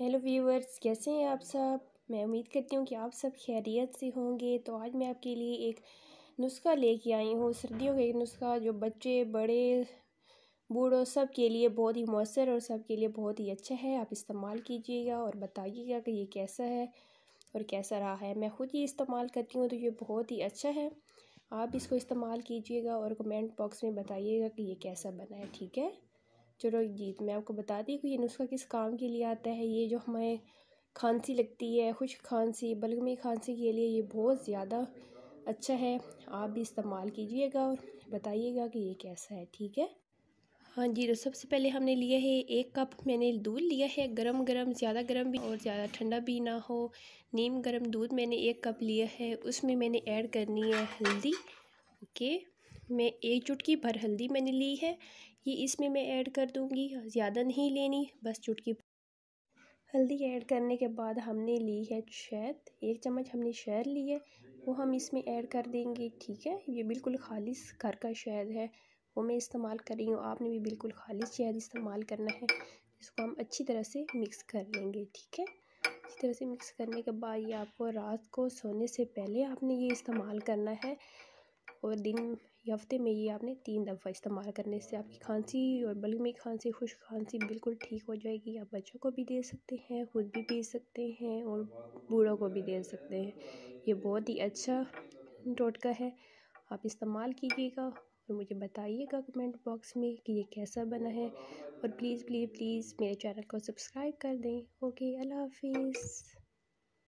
hello viewers कैसे हैं आप सब मैं उम्मीद करती हूँ कि आप सब खैरियत से होंगे तो आज मैं आपके लिए एक नुस्खा लेके आई हूँ सर्दियों का एक नुस्खा जो बच्चे बड़े बूढ़ों सब के लिए बहुत ही मौसर और सब के लिए बहुत ही अच्छा है आप इस्तेमाल कीजिएगा और बताइएगा कि ये कैसा है और कैसा रहा है मैं खुद ये इस्तेमाल करती हूँ तो ये बहुत ही अच्छा है आप इसको इस्तेमाल कीजिएगा और कमेंट बॉक्स में बताइएगा कि ये कैसा बना है ठीक है चलो चुरोंजीत मैं आपको बता दी कि ये नुस्खा किस काम के लिए आता है ये जो हमें खांसी लगती है खुश खांसी बलगमी खांसी के लिए ये बहुत ज़्यादा अच्छा है आप भी इस्तेमाल कीजिएगा और बताइएगा कि ये कैसा है ठीक है हाँ जी तो सबसे पहले हमने लिया है एक कप मैंने दूध लिया है गरम गरम ज़्यादा गरम भी और ज़्यादा ठंडा भी ना हो नीम गरम दूध मैंने एक कप लिया है उसमें मैंने ऐड करनी है हल्दी ओके मैं एक चुटकी भर हल्दी मैंने ली है ये इसमें मैं ऐड कर दूँगी ज़्यादा नहीं लेनी बस चुटकी हल्दी ऐड करने के बाद हमने ली है शहद एक चम्मच हमने शहद ली है वो हम इसमें ऐड कर देंगे ठीक है ये बिल्कुल खालिश घर का शहद है वो मैं इस्तेमाल कर रही हूँ आपने भी बिल्कुल खालिश शहद इस्तेमाल करना है इसको हम अच्छी तरह से मिक्स कर लेंगे ठीक है अच्छी तरह से मिक्स करने के बाद ये आपको रात को सोने से पहले आपने ये इस्तेमाल करना है और दिन या हफ्ते में ये आपने तीन दफ़ा इस्तेमाल करने से आपकी खांसी और में खांसी खुश खांसी बिल्कुल ठीक हो जाएगी आप बच्चों को भी दे सकते हैं खुद भी पी सकते हैं और बूढ़ों को भी दे सकते हैं ये बहुत ही अच्छा टोटका है आप इस्तेमाल कीजिएगा और मुझे बताइएगा कमेंट बॉक्स में कि ये कैसा बना है और प्लीज़ प्लीज़ प्लीज़ मेरे चैनल को सब्सक्राइब कर दें ओके अल्लाह हाफिज़